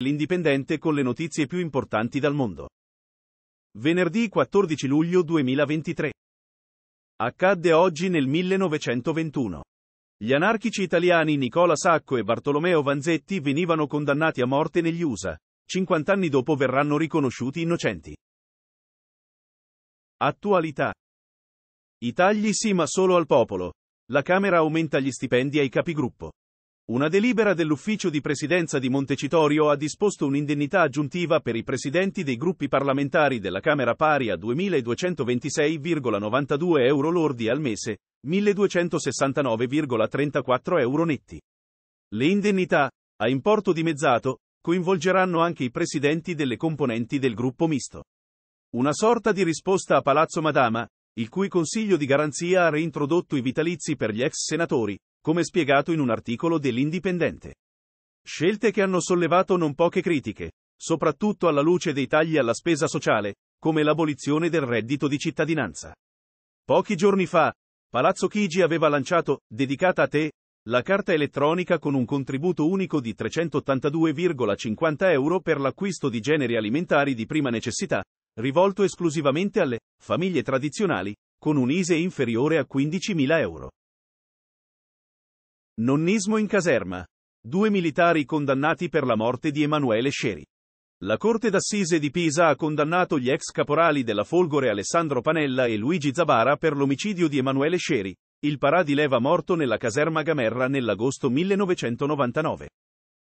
L'Indipendente con le notizie più importanti dal mondo. Venerdì 14 luglio 2023. Accadde oggi nel 1921. Gli anarchici italiani Nicola Sacco e Bartolomeo Vanzetti venivano condannati a morte negli USA. 50 anni dopo verranno riconosciuti innocenti. Attualità. I tagli sì ma solo al popolo. La Camera aumenta gli stipendi ai capigruppo. Una delibera dell'Ufficio di Presidenza di Montecitorio ha disposto un'indennità aggiuntiva per i presidenti dei gruppi parlamentari della Camera pari a 2.226,92 euro lordi al mese, 1.269,34 euro netti. Le indennità, a importo dimezzato, coinvolgeranno anche i presidenti delle componenti del gruppo misto. Una sorta di risposta a Palazzo Madama, il cui Consiglio di Garanzia ha reintrodotto i vitalizi per gli ex senatori, come spiegato in un articolo dell'Indipendente. Scelte che hanno sollevato non poche critiche, soprattutto alla luce dei tagli alla spesa sociale, come l'abolizione del reddito di cittadinanza. Pochi giorni fa, Palazzo Chigi aveva lanciato, dedicata a te, la carta elettronica con un contributo unico di 382,50 euro per l'acquisto di generi alimentari di prima necessità, rivolto esclusivamente alle famiglie tradizionali, con un ISE inferiore a 15.000 euro. Nonnismo in caserma. Due militari condannati per la morte di Emanuele Sceri. La Corte d'Assise di Pisa ha condannato gli ex caporali della Folgore Alessandro Panella e Luigi Zabara per l'omicidio di Emanuele Sceri, il parà di leva morto nella caserma Gamerra nell'agosto 1999.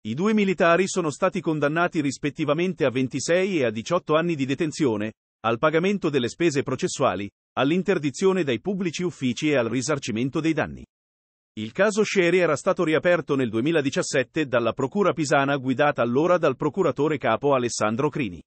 I due militari sono stati condannati rispettivamente a 26 e a 18 anni di detenzione, al pagamento delle spese processuali, all'interdizione dai pubblici uffici e al risarcimento dei danni. Il caso Sceri era stato riaperto nel 2017 dalla Procura pisana guidata allora dal procuratore capo Alessandro Crini.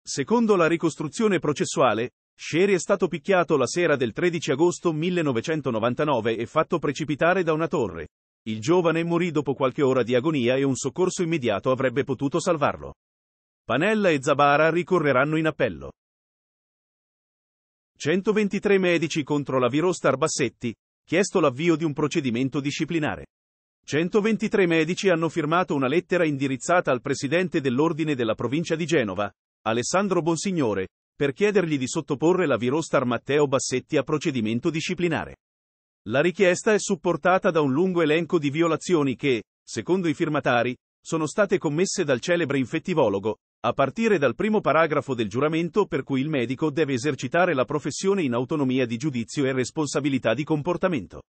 Secondo la ricostruzione processuale, Sceri è stato picchiato la sera del 13 agosto 1999 e fatto precipitare da una torre. Il giovane morì dopo qualche ora di agonia e un soccorso immediato avrebbe potuto salvarlo. Panella e Zabara ricorreranno in appello. 123 medici contro la Virostar Bassetti, chiesto l'avvio di un procedimento disciplinare. 123 medici hanno firmato una lettera indirizzata al presidente dell'Ordine della provincia di Genova, Alessandro Bonsignore, per chiedergli di sottoporre la virostar Matteo Bassetti a procedimento disciplinare. La richiesta è supportata da un lungo elenco di violazioni che, secondo i firmatari, sono state commesse dal celebre infettivologo, a partire dal primo paragrafo del giuramento per cui il medico deve esercitare la professione in autonomia di giudizio e responsabilità di comportamento.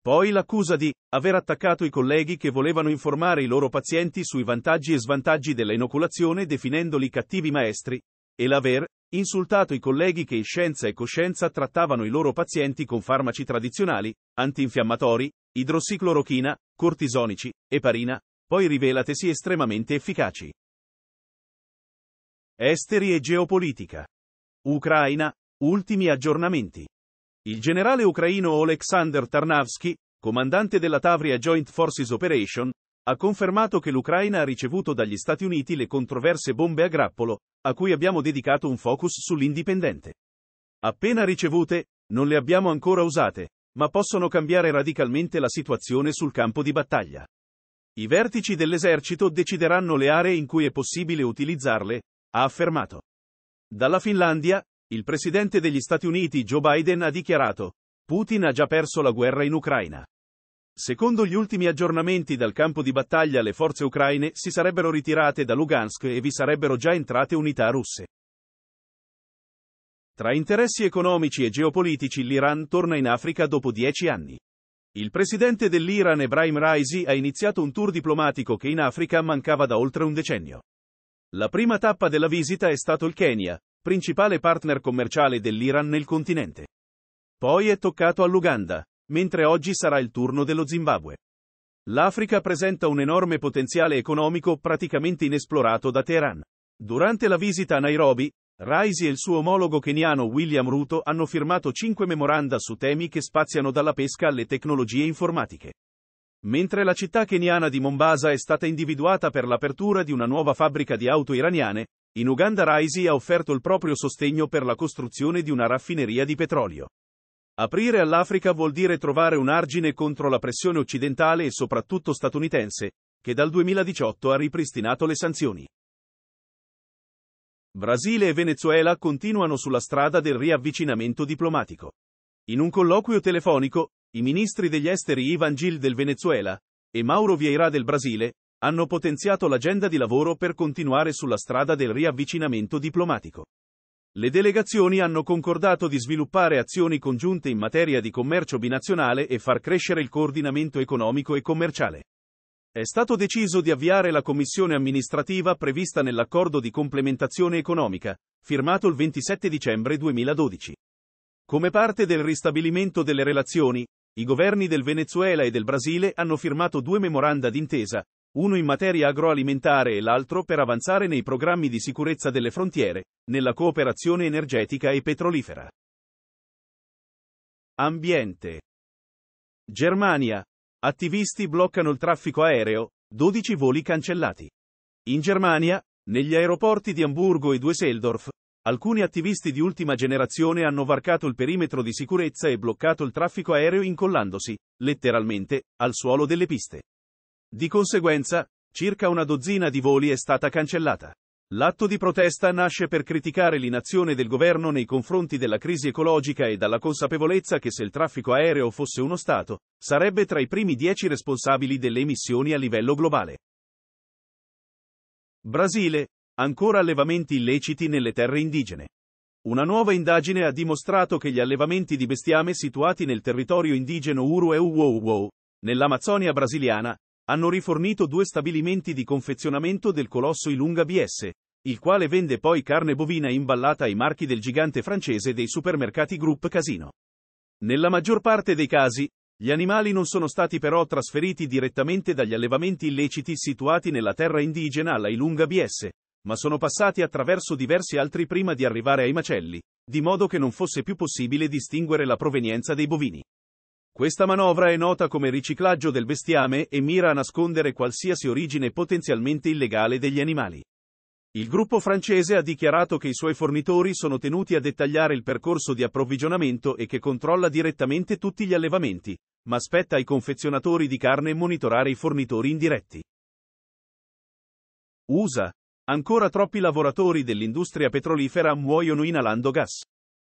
Poi l'accusa di aver attaccato i colleghi che volevano informare i loro pazienti sui vantaggi e svantaggi della inoculazione definendoli cattivi maestri, e l'aver insultato i colleghi che in scienza e coscienza trattavano i loro pazienti con farmaci tradizionali, antinfiammatori, idrossiclorochina, cortisonici, eparina, poi rivelatesi estremamente efficaci. Esteri e geopolitica. Ucraina, ultimi aggiornamenti. Il generale ucraino Oleksandr Tarnavsky, comandante della Tavria Joint Forces Operation, ha confermato che l'Ucraina ha ricevuto dagli Stati Uniti le controverse bombe a grappolo, a cui abbiamo dedicato un focus sull'indipendente. Appena ricevute, non le abbiamo ancora usate, ma possono cambiare radicalmente la situazione sul campo di battaglia. I vertici dell'esercito decideranno le aree in cui è possibile utilizzarle, ha affermato. Dalla Finlandia, il presidente degli Stati Uniti Joe Biden ha dichiarato, Putin ha già perso la guerra in Ucraina. Secondo gli ultimi aggiornamenti dal campo di battaglia le forze ucraine si sarebbero ritirate da Lugansk e vi sarebbero già entrate unità russe. Tra interessi economici e geopolitici l'Iran torna in Africa dopo dieci anni. Il presidente dell'Iran Ebrahim Raisi ha iniziato un tour diplomatico che in Africa mancava da oltre un decennio. La prima tappa della visita è stato il Kenya, principale partner commerciale dell'Iran nel continente. Poi è toccato all'Uganda, mentre oggi sarà il turno dello Zimbabwe. L'Africa presenta un enorme potenziale economico praticamente inesplorato da Teheran. Durante la visita a Nairobi, Raisi e il suo omologo keniano William Ruto hanno firmato cinque memoranda su temi che spaziano dalla pesca alle tecnologie informatiche. Mentre la città keniana di Mombasa è stata individuata per l'apertura di una nuova fabbrica di auto iraniane, in Uganda Raisi ha offerto il proprio sostegno per la costruzione di una raffineria di petrolio. Aprire all'Africa vuol dire trovare un argine contro la pressione occidentale e soprattutto statunitense, che dal 2018 ha ripristinato le sanzioni. Brasile e Venezuela continuano sulla strada del riavvicinamento diplomatico. In un colloquio telefonico, i ministri degli esteri Ivan Gil del Venezuela e Mauro Vieira del Brasile hanno potenziato l'agenda di lavoro per continuare sulla strada del riavvicinamento diplomatico. Le delegazioni hanno concordato di sviluppare azioni congiunte in materia di commercio binazionale e far crescere il coordinamento economico e commerciale. È stato deciso di avviare la commissione amministrativa prevista nell'accordo di complementazione economica, firmato il 27 dicembre 2012. Come parte del ristabilimento delle relazioni, i governi del Venezuela e del Brasile hanno firmato due memoranda d'intesa, uno in materia agroalimentare e l'altro per avanzare nei programmi di sicurezza delle frontiere, nella cooperazione energetica e petrolifera. Ambiente. Germania. Attivisti bloccano il traffico aereo, 12 voli cancellati. In Germania, negli aeroporti di Amburgo e Düsseldorf, Alcuni attivisti di ultima generazione hanno varcato il perimetro di sicurezza e bloccato il traffico aereo incollandosi, letteralmente, al suolo delle piste. Di conseguenza, circa una dozzina di voli è stata cancellata. L'atto di protesta nasce per criticare l'inazione del governo nei confronti della crisi ecologica e dalla consapevolezza che se il traffico aereo fosse uno Stato, sarebbe tra i primi dieci responsabili delle emissioni a livello globale. Brasile, Ancora allevamenti illeciti nelle terre indigene. Una nuova indagine ha dimostrato che gli allevamenti di bestiame situati nel territorio indigeno Uru e Uwouwou, nell'Amazzonia brasiliana, hanno rifornito due stabilimenti di confezionamento del colosso Ilunga BS, il quale vende poi carne bovina imballata ai marchi del gigante francese dei supermercati Group Casino. Nella maggior parte dei casi, gli animali non sono stati però trasferiti direttamente dagli allevamenti illeciti situati nella terra indigena alla Ilunga BS, ma sono passati attraverso diversi altri prima di arrivare ai macelli, di modo che non fosse più possibile distinguere la provenienza dei bovini. Questa manovra è nota come riciclaggio del bestiame e mira a nascondere qualsiasi origine potenzialmente illegale degli animali. Il gruppo francese ha dichiarato che i suoi fornitori sono tenuti a dettagliare il percorso di approvvigionamento e che controlla direttamente tutti gli allevamenti, ma spetta ai confezionatori di carne monitorare i fornitori indiretti. USA, Ancora troppi lavoratori dell'industria petrolifera muoiono inalando gas.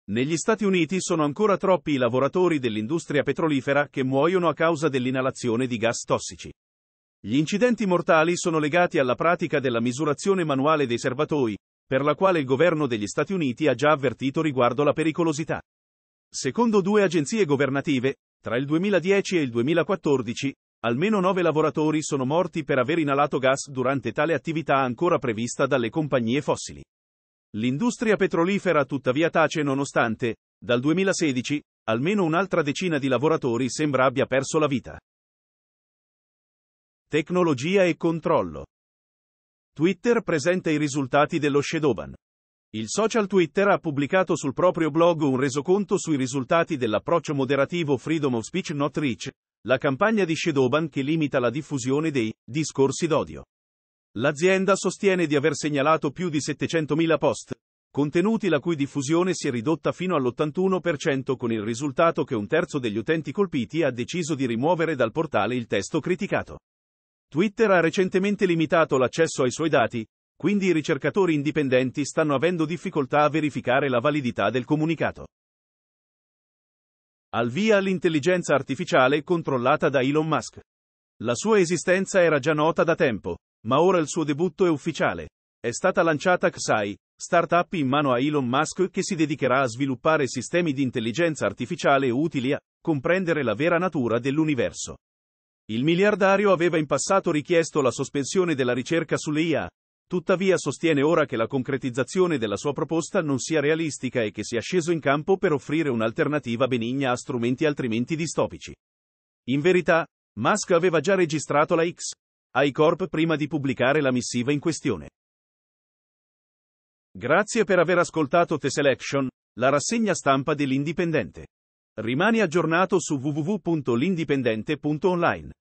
Negli Stati Uniti sono ancora troppi i lavoratori dell'industria petrolifera che muoiono a causa dell'inalazione di gas tossici. Gli incidenti mortali sono legati alla pratica della misurazione manuale dei serbatoi, per la quale il governo degli Stati Uniti ha già avvertito riguardo la pericolosità. Secondo due agenzie governative, tra il 2010 e il 2014, Almeno nove lavoratori sono morti per aver inalato gas durante tale attività ancora prevista dalle compagnie fossili. L'industria petrolifera tuttavia tace nonostante, dal 2016, almeno un'altra decina di lavoratori sembra abbia perso la vita. Tecnologia e controllo. Twitter presenta i risultati dello Shadowban. Il social Twitter ha pubblicato sul proprio blog un resoconto sui risultati dell'approccio moderativo Freedom of Speech Not Reach, la campagna di Shedoban che limita la diffusione dei discorsi d'odio. L'azienda sostiene di aver segnalato più di 700.000 post, contenuti la cui diffusione si è ridotta fino all'81% con il risultato che un terzo degli utenti colpiti ha deciso di rimuovere dal portale il testo criticato. Twitter ha recentemente limitato l'accesso ai suoi dati, quindi i ricercatori indipendenti stanno avendo difficoltà a verificare la validità del comunicato. Al via l'intelligenza artificiale controllata da Elon Musk. La sua esistenza era già nota da tempo, ma ora il suo debutto è ufficiale. È stata lanciata XAI, startup in mano a Elon Musk che si dedicherà a sviluppare sistemi di intelligenza artificiale utili a comprendere la vera natura dell'universo. Il miliardario aveva in passato richiesto la sospensione della ricerca sulle IA, Tuttavia sostiene ora che la concretizzazione della sua proposta non sia realistica e che sia sceso in campo per offrire un'alternativa benigna a strumenti altrimenti distopici. In verità, Musk aveva già registrato la X Corp prima di pubblicare la missiva in questione. Grazie per aver ascoltato The Selection, la rassegna stampa dell'Indipendente. Rimani aggiornato su www.lindipendente.online.